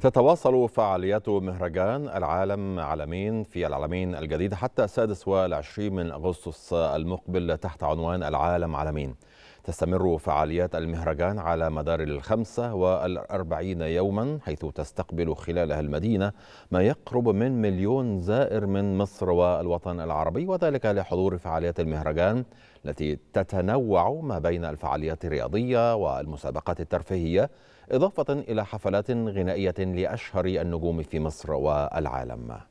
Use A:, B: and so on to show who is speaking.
A: تتواصل فعاليات مهرجان العالم عالمين في العالمين الجديد حتى السادس والعشرين من أغسطس المقبل تحت عنوان العالم عالمين تستمر فعاليات المهرجان على مدار الخمسة والأربعين يوما حيث تستقبل خلالها المدينة ما يقرب من مليون زائر من مصر والوطن العربي وذلك لحضور فعاليات المهرجان التي تتنوع ما بين الفعاليات الرياضية والمسابقات الترفيهية إضافة إلى حفلات غنائية لأشهر النجوم في مصر والعالم